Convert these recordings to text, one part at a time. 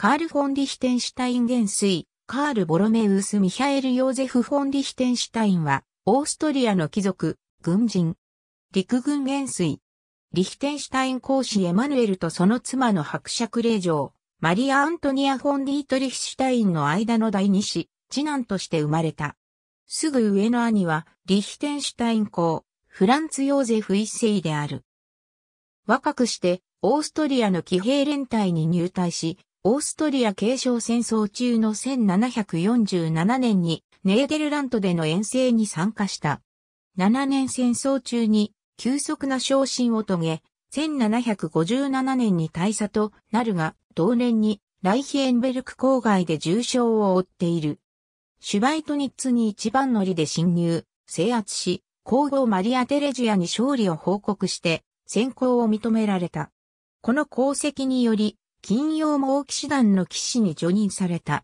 カール・フォン・リヒテンシュタイン元帥、カール・ボロメウス・ミハエル・ヨーゼフ・フォン・リヒテンシュタインは、オーストリアの貴族、軍人、陸軍元帥、リヒテンシュタイン公使エマヌエルとその妻の伯爵令嬢、マリア・アントニア・フォン・リートリヒシュタインの間の第二子、次男として生まれた。すぐ上の兄は、リヒテンシュタイン公、フランツ・ヨーゼフ一世である。若くして、オーストリアの騎兵連隊に入隊し、オーストリア継承戦争中の1747年にネーデルラントでの遠征に参加した。7年戦争中に急速な昇進を遂げ、1757年に大佐となるが、同年にライヒエンベルク郊外で重傷を負っている。シュバイトニッツに一番乗りで侵入、制圧し、皇后マリア・テレジアに勝利を報告して、先行を認められた。この功績により、金曜も王騎士団の騎士に除任された。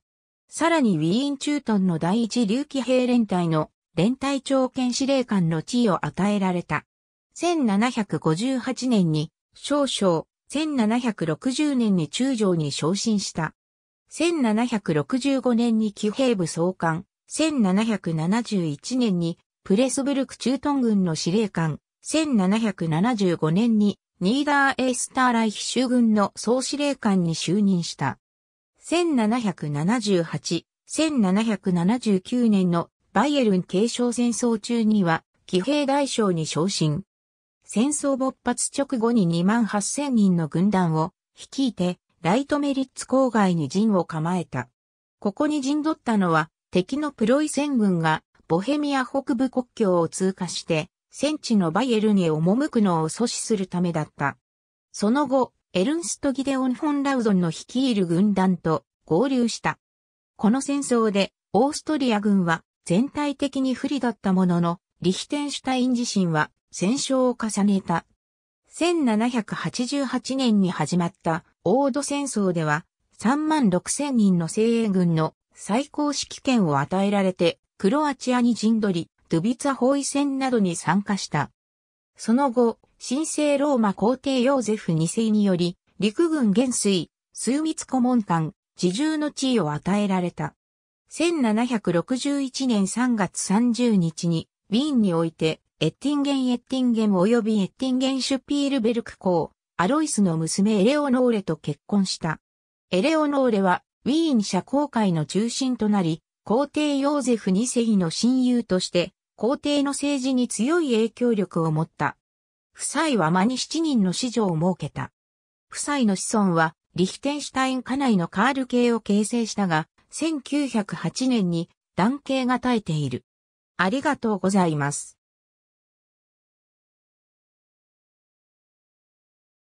さらにウィーン中屯の第一竜騎兵連隊の連隊長兼司令官の地位を与えられた。1758年に少将、1760年に中将に昇進した。1765年に騎兵部総監、1771年にプレスブルク中屯軍の司令官、1775年にニーダー・エースター・ライヒ州軍の総司令官に就任した。1778、1779年のバイエルン継承戦争中には、騎兵大将に昇進。戦争勃発直後に2万8000人の軍団を率いて、ライトメリッツ郊外に陣を構えた。ここに陣取ったのは、敵のプロイセン軍がボヘミア北部国境を通過して、戦地のバイエルンへ赴くのを阻止するためだった。その後、エルンスト・ギデオン・フォン・ラウゾンの率いる軍団と合流した。この戦争で、オーストリア軍は全体的に不利だったものの、リヒテンシュタイン自身は戦勝を重ねた。1788年に始まったオード戦争では、3万6千人の精鋭軍の最高指揮権を与えられて、クロアチアに陣取り、ドゥビツァ包囲戦などに参加した。その後、神聖ローマ皇帝ヨーゼフ2世により、陸軍元帥、枢密顧問官、自重の地位を与えられた。1761年3月30日に、ウィーンにおいて、エッティンゲン・エッティンゲン及びエッティンゲン・シュピールベルク公、アロイスの娘エレオノーレと結婚した。エレオノーレは、ウィーン社交界の中心となり、皇帝ヨーゼフ2世の親友として、皇帝の政治に強い影響力を持った。夫妻は間に7人の子女を設けた。夫妻の子孫は、リヒテンシュタイン家内のカール系を形成したが、1908年に男系が耐えている。ありがとうございます。